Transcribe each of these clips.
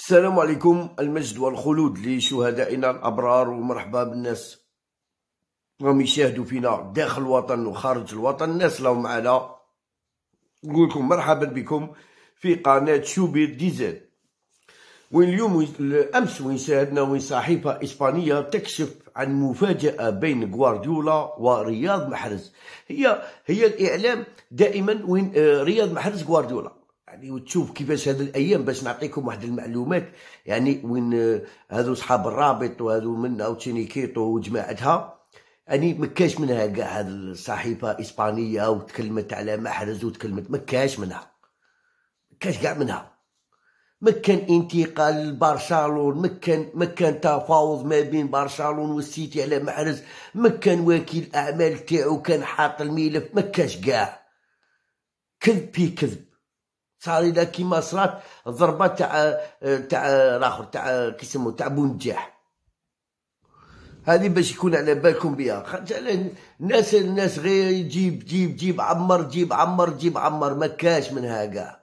السلام عليكم المجد والخلود لشهدائنا الابرار ومرحبا بالناس راهم يشاهدوا فينا داخل الوطن وخارج الوطن الناس راهم معنا نقول لكم مرحبا بكم في قناه شوبير ديزل وين اليوم امس وين شاهدنا وين صحيفه اسبانيه تكشف عن مفاجاه بين غوارديولا ورياض محرز هي هي الاعلام دائما وين آه، رياض محرز غوارديولا يعني وتشوف كيفاش هذه الايام باش نعطيكم واحد المعلومات يعني وين هذو آه، صحاب الرابط وهذو من اوتشينيكيتو وجماعتها يعني مكاش منها كاع هذه الصحيفه اسبانيه وتكلمت على محرز وتكلمت مكاش منها مكاش كاع منها مكان انتقال لبرشلون مكان مكان تفاوض ما بين برشلون والسيتي على محرز مكان وكيل الاعمال تاعو كان حاط الملف مكاش كاع كذب في كذب صار الا كيما صرات ضربه تاع تاع الاخر تاع كيسمو تاع بونجاح هذه باش يكون على بالكم بها الناس الناس غير جيب جيب جيب عمر جيب عمر جيب عمر ما كاش منها كاع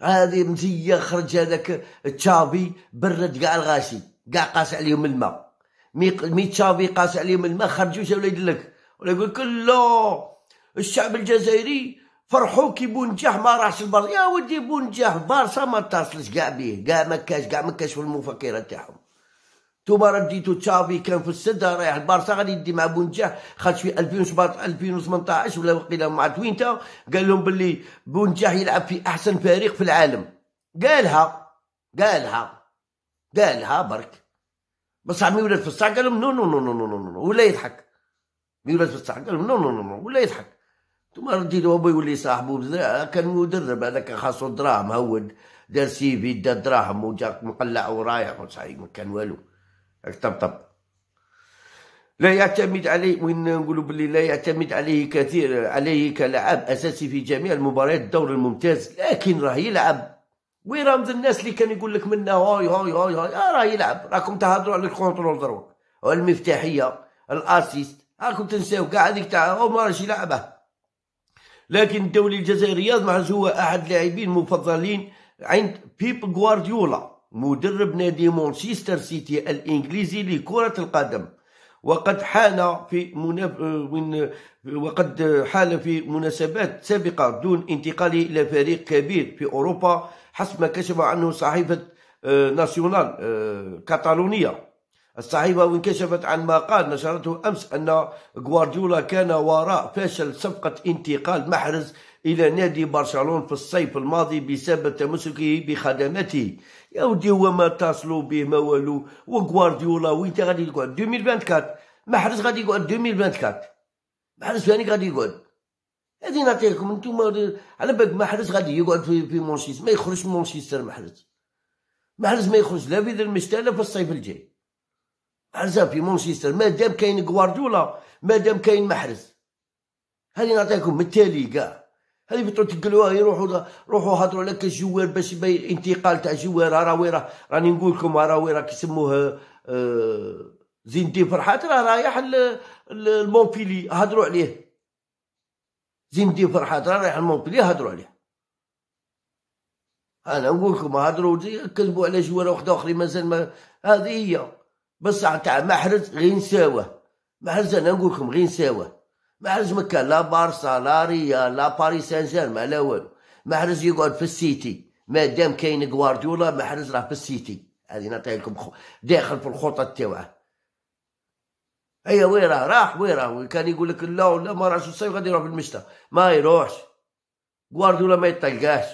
هذه مزيه خرج هذاك تشافي برد كاع الغاشي كاع قاس عليهم الماء مي تشافي قاس عليهم الماء خرجوا ولا يدلك ولا يقول لك لا الشعب الجزائري فرحو كي بونجاه ما راحش البارسا يا ودي بونجاه بارسا ما اتصلش كاع بيه كاع ما كاش كاع ما كاش في المفكره تاعهم نتوما رديتو تشافي كان في السد رايح البارسا غادي يدي مع بونجاه خاطش في 2017 2018 ولا وقيلا مع توينتا قال لهم بلي بونجاه يلعب في احسن فريق في العالم قالها قالها قالها برك بصح مي ولاد في الصح قال لهم نو نو نو نو نو نو ولا يضحك مي ولاد في الصح قال لهم نو نو نو نو ولا يضحك ثم ردي له هو يولي صاحبه كان مدرب هذاك خاصو دراهم هو دار سيفي دا دراهم وجا مقلع ورايح صحيح ما كان والو طبطب لا يعتمد عليه وين نقولوا باللي لا يعتمد عليه كثير عليه كلاعب اساسي في جميع المباريات الدور الممتاز لكن راه يلعب وين راه الناس اللي كان يقول لك منا هاي هاي هاي هاي آه راه يلعب راكم تهضروا على الكونترول دروك المفتاحيه الاسيست راكم تنساو كاع هذيك تاع هو ما راهش يلعبه لكن الدوري الجزائري معز هو احد اللاعبين المفضلين عند بيب غوارديولا مدرب نادي مانشستر سيتي الانجليزي لكره القدم وقد حان في مناف... من... وقد حال في مناسبات سابقة دون انتقاله إلى فريق كبير في أوروبا حسب ما كشف عنه صحيفة آه، ناسيونال آه، كاتالونيا الصحيفة وانكشفت عن ما قال نشرته أمس أن غوارديولا كان وراء فشل صفقة انتقال محرز إلى نادي برشلونة في الصيف الماضي بسبب تمسكه بخدمته يا ودي هو ما اتصلوا به ما والو وغوارديولا وين غادي يقعد 2024 محرز غادي يقعد 2024 محرز فين غادي يقعد هذه نعطيكم انتم على بالك محرز غادي يقعد في, في مانشستر ما يخرجش من مانشستر محرز محرز ما يخرج لا في المشتى لا في الصيف الجاي عرزان في مانشستر مادام كاين غوارديولا مادام كاين محرز هذه نعطيكم من التالي كاع هذه بتروح تقلوها يروحوا روحوا هضروا كاش جوار باش يبين انتقال تاع جوار راوي راه راني نقول لكم راوي راه كيسموه آه زين الدين فرحات راه رايح لمونبيلي هضروا عليه زين الدين فرحات راه رايح لمونبيلي هضروا عليه انا نقول لكم هضروا كذبوا على جوار وحده اخرين مازال ما هذه هي بصح تاع محرز غير نساوه محرز انا نقول لكم غير نساوه محرز ما كان لا بارسا لا ريال لا باريس سان جيرمان لا والو محرز يقعد في السيتي ما دام كاين غوارديولا محرز راه في السيتي هذه نعطيها لكم داخل في الخطط تاوعه اي أيوة، وين راه راح وين راه كان يقول لك لا ولا ما راهش الصيف غادي يروح في المشتى ما يروحش غوارديولا ما يطلقاش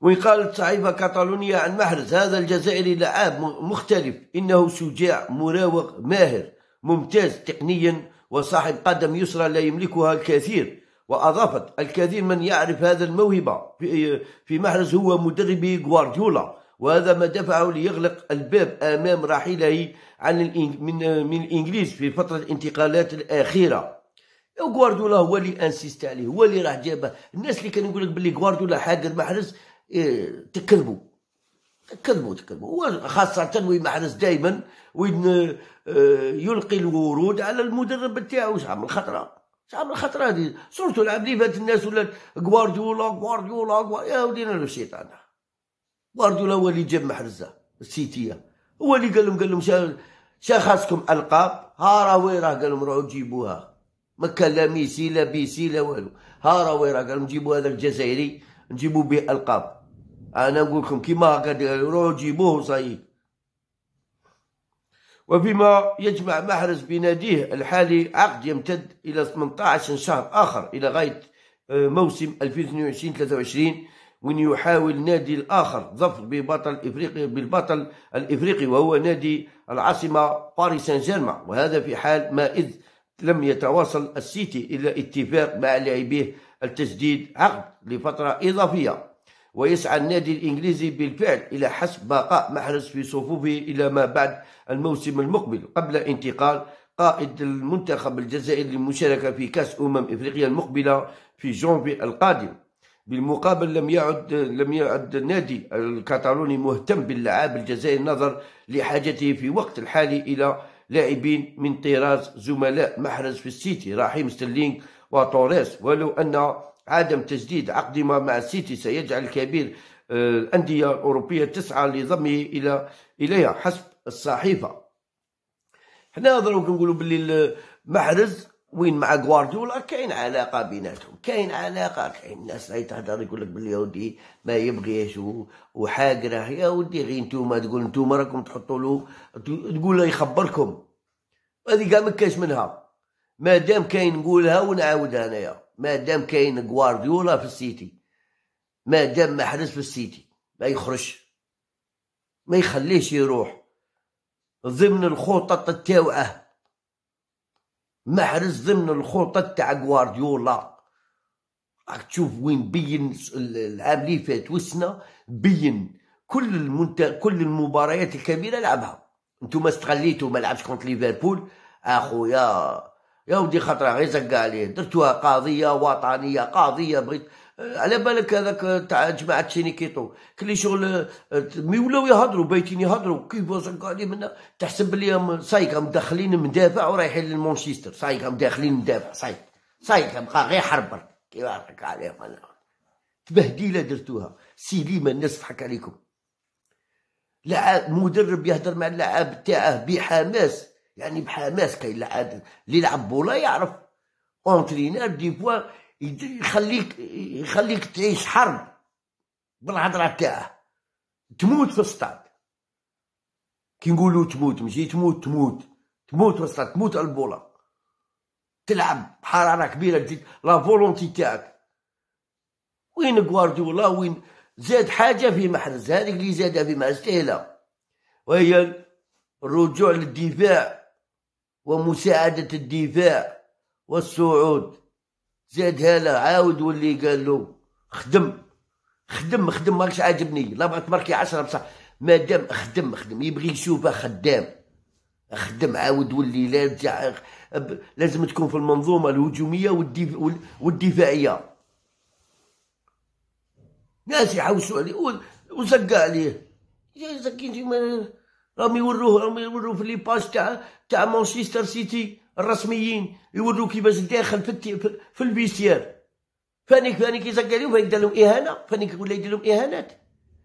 ويقال صحيفة كاتالونيا عن محرز هذا الجزائري لعاب مختلف إنه شجاع مراوغ ماهر ممتاز تقنيا وصاحب قدم يسرى لا يملكها الكثير وأضافت الكثير من يعرف هذا الموهبة في محرز هو مدربي غوارديولا وهذا ما دفعه ليغلق الباب أمام رحيله عن من, من الإنجليز في فترة الانتقالات الأخيرة غوارديولا هو اللي انسيست عليه هو اللي راح جابه الناس اللي كانوا يقول لك بلي غوارديولا حاقد محرز إيه، تكذبوا تكذبوا تكذبوا خاصة وين محرز دائما وين آه، يلقي الورود على المدرب تاعو شحال من خطرة شحال من خطرة هذه صورته لعب لي فات الناس ولا غوارديولا غوارديولا يا ودينا الشيطان غوارديولا هو اللي جاب محرزة السيتية هو اللي قال لهم قال لهم شا خاصكم القاب ها راه وين راه قال لهم روحوا جيبوها ما كان لا ميسي لا بيسي لا والو ها راه وين راه قال لهم جيبوا هذا الجزائري نجيبوا به القاب انا اقول لكم كيما قد روحوا جيبوه صايي وبما يجمع محرز بناديه الحالي عقد يمتد إلى 18 شهر آخر إلى غاية آه، موسم 2022-23 وين يحاول نادي الآخر ظفر ببطل إفريقي بالبطل الإفريقي وهو نادي العاصمة باريس سان جيرمان وهذا في حال ما إذ لم يتواصل السيتي إلى اتفاق مع لاعبيه التجديد عقد لفترة إضافية ويسعى النادي الإنجليزي بالفعل إلى حسب بقاء محرز في صفوفه إلى ما بعد الموسم المقبل قبل انتقال قائد المنتخب الجزائري للمشاركة في كأس أمم إفريقيا المقبلة في جونفي القادم بالمقابل لم يعد لم يعد النادي الكتالوني مهتم باللعاب الجزائري نظر لحاجته في وقت الحالي الى لاعبين من طراز زملاء محرز في السيتي رحيم ستيرلينغ وتوريس ولو ان عدم تجديد ما مع السيتي سيجعل كبير آه، الأندية الأوروبية تسعى لضمه إلى إليها حسب الصحيفة حنا دروك نقولوا باللي المحرز وين مع غوارديولا كاين علاقه بيناتهم كاين علاقه كاين الناس اللي تهضر يقول لك باللي ودي ما يبغيش وحاقره يا ودي غير نتوما تقول نتوما راكم تحطوا له تقول له يخبركم هذه كاع ما كاش منها مادام كاين نقولها ونعاودها انايا ما دام كاين غوارديولا في السيتي ما دام محرز في السيتي ما يخرجش ما يخليش يروح ضمن الخطط تاوعه محرز ضمن الخطط تاع غوارديولا راك تشوف وين بين العام اللي فات وسنا بين كل المنت... كل المباريات الكبيره لعبها انتم استغليتوا ما لعبش كونت ليفربول اخويا يا ودي خطره غير زق عليه درتوها قضيه وطنيه قضيه بغيت على بالك هذاك تاع جماعه شينيكيتو كلي شغل مي ولاو يهضروا بايتين يهضروا كيف زق عليه من تحسب بلي صايك مدخلين مدافع ورايحين للمانشستر صايك مداخلين مدافع سايق صايك بقى غير حرب كيف نضحك عليهم انا تبهديله درتوها سيليما الناس تضحك عليكم لاعب مدرب يهضر مع اللاعب تاعه بحماس يعني بحماس كيلعب يلعب بولا يعرف اونترينير دي فوا يخليك يخليك تعيش حرب بالهضره تاعه تموت في الستاد كي نقولوا تموت ماشي تموت تموت تموت في الستاد تموت على البوله تلعب بحراره كبيره تزيد لا فولونتي تاعك وين غوارديولا وين زاد حاجه في محرز هذيك اللي زادها في محرز سهله وهي الرجوع للدفاع ومساعدة الدفاع والصعود زاد له عاود واللي قال له خدم خدم خدم ماكش عاجبني لا بغيت ماركي عشرة بصح مادام خدم خدم يبغي يشوفه خدام خدم عاود ولي لازم تكون في المنظومه الهجوميه والدفاعيه ناس يحوسوا عليه وزقا عليه زكي راهم يوروه راهم يوروه في لي باج تاع تاع مانشستر سيتي الرسميين يوروه كيفاش داخل في في البيسيار فانيك فانيك يزكى لهم فانيك دار لهم اهانه فانيك يقول يدير لهم اهانات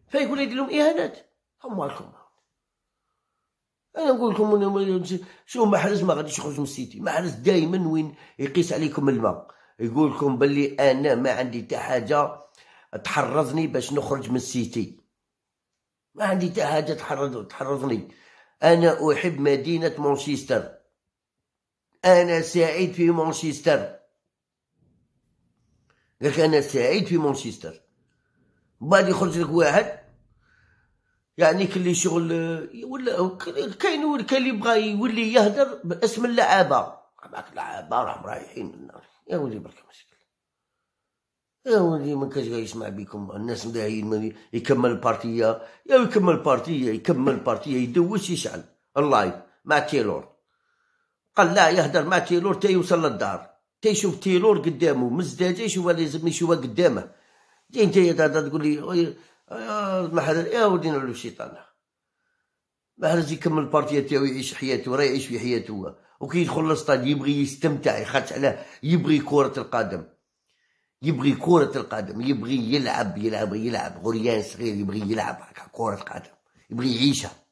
فانيك يقول يدير لهم اهانات هما لكم انا نقول لكم شو محرز ما غاديش يخرج من السيتي محرز دائما وين يقيس عليكم الماء يقول لكم باللي انا ما عندي حتى حاجه تحرضني باش نخرج من السيتي ما عندي حتى حاجه تحرض تحرضني انا احب مدينه مانشستر انا سعيد في مانشستر لك انا سعيد في مانشستر بعد يخرج لك واحد يعني كلي شغل ولا كاين كاين اللي بغى يولي يهدر باسم اللعابه معك لعابه راهم رايحين يا ولي برك مسكين يا ولدي ما كانش يسمع بكم الناس مداهين يكمل البارتيه يا يكمل البارتيه يكمل البارتيه يدوش يشعل اللايف مع تيلور قال لا يهدر مع تيلور تا يوصل للدار تا يشوف تيلور قدامه مزداجه يشوفها لازم يشوفها قدامه جاي انت تقول لي يا حدا يا ولدي نعلو الشيطان ما حدا يكمل البارتيه تاعو يعيش حياته راه يعيش في حياته وكي يدخل للسطاد يبغي يستمتع يخاطش عليه يبغي كره القدم يبغي كرة القدم يبغي يلعب يلعب يلعب غريان صغير يبغي يلعب كرة قدم يبغي يعيشها